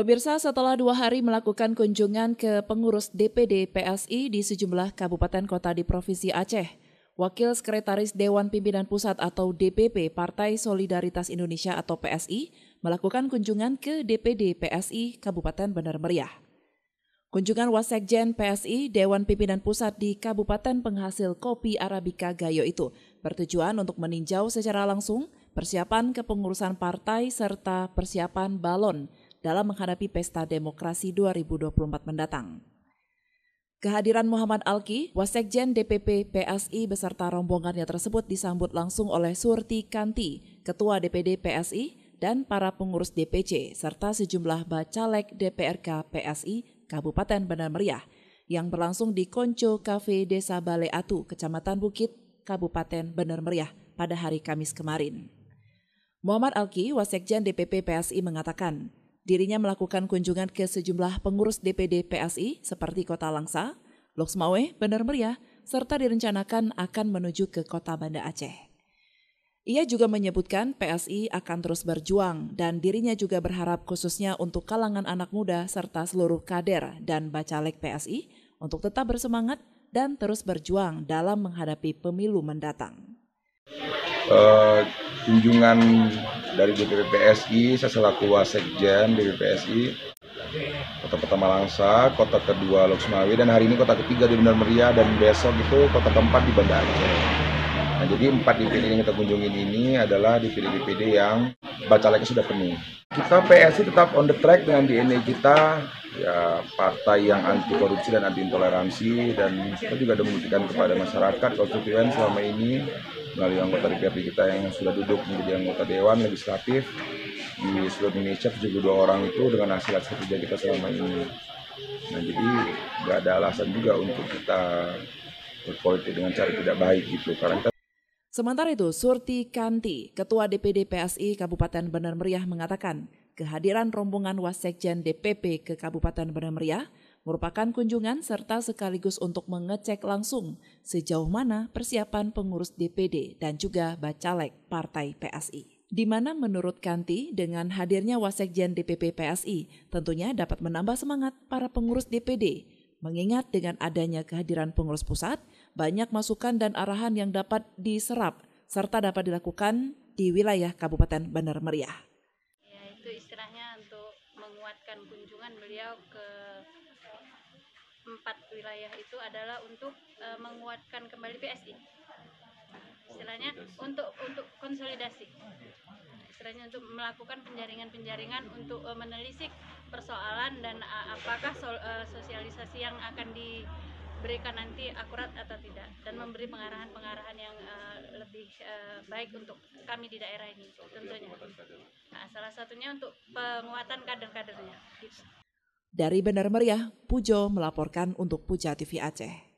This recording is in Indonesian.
Pemirsa, setelah dua hari melakukan kunjungan ke pengurus DPD PSI di sejumlah kabupaten kota di Provinsi Aceh, Wakil Sekretaris Dewan Pimpinan Pusat atau DPP Partai Solidaritas Indonesia atau PSI melakukan kunjungan ke DPD PSI Kabupaten Bandar Meriah. Kunjungan Wasekjen PSI Dewan Pimpinan Pusat di Kabupaten Penghasil Kopi Arabika Gayo itu bertujuan untuk meninjau secara langsung persiapan kepengurusan partai serta persiapan balon dalam menghadapi pesta demokrasi 2024 mendatang. Kehadiran Muhammad Alki, Wasekjen DPP PSI beserta rombongannya tersebut disambut langsung oleh Surti Kanti, Ketua DPD PSI, dan para pengurus DPC, serta sejumlah bacalek DPRK PSI Kabupaten Bandar Meriah, yang berlangsung di Konco Cafe Desa Bale Atu, Kecamatan Bukit, Kabupaten Bandar Meriah pada hari Kamis kemarin. Muhammad Alki, Wasekjen DPP PSI mengatakan, dirinya melakukan kunjungan ke sejumlah pengurus DPD PSI seperti Kota Langsa, Loksmawe, Bandar Meriah, serta direncanakan akan menuju ke Kota Banda Aceh. Ia juga menyebutkan PSI akan terus berjuang dan dirinya juga berharap khususnya untuk kalangan anak muda serta seluruh kader dan bacalek PSI untuk tetap bersemangat dan terus berjuang dalam menghadapi pemilu mendatang. Uh, kunjungan dari DPP PSI, saya selaku Wasekjen DPP PSI, kota pertama Langsa, kota kedua Loksmawi, dan hari ini kota ketiga di Bandar Meriah, dan besok itu kota keempat di Banda Aceh. Nah, jadi empat DPD yang kita kunjungi ini adalah DPD-DPD yang bacaleknya sudah penuh. Kita PSI tetap on the track dengan DNA kita, ya partai yang anti korupsi dan anti intoleransi, dan kita juga ada membuktikan kepada masyarakat konstituen selama ini melalui anggota DPRD kita yang sudah duduk menjadi anggota Dewan Legislatif di seluruh Indonesia 72 orang itu dengan hasil hasil kerja kita selama ini. Nah jadi nggak ada alasan juga untuk kita berpolitik dengan cara tidak baik gitu karena kita Sementara itu, Surti Kanti, Ketua DPD PSI Kabupaten Benar Meriah mengatakan, kehadiran rombongan Wasekjen DPP ke Kabupaten Benar Meriah merupakan kunjungan serta sekaligus untuk mengecek langsung sejauh mana persiapan pengurus DPD dan juga bacalek Partai PSI di mana menurut Kanti dengan hadirnya Wasekjen DPP PSI tentunya dapat menambah semangat para pengurus DPD. Mengingat dengan adanya kehadiran pengurus pusat, banyak masukan dan arahan yang dapat diserap serta dapat dilakukan di wilayah Kabupaten Bandar Meriah. Ya, itu istilahnya untuk menguatkan kunjungan beliau ke empat wilayah itu adalah untuk e, menguatkan kembali PSI istilahnya untuk untuk konsolidasi istilahnya untuk melakukan penjaringan-penjaringan untuk e, menelisik persoalan dan e, apakah so, e, sosialisasi yang akan diberikan nanti akurat atau tidak dan memberi pengarahan-pengarahan yang uh, lebih uh, baik untuk kami di daerah ini tentunya nah, salah satunya untuk penguatan kader-kadernya gitu. Dari Bandar Meriah, Pujo melaporkan untuk Puja TV Aceh.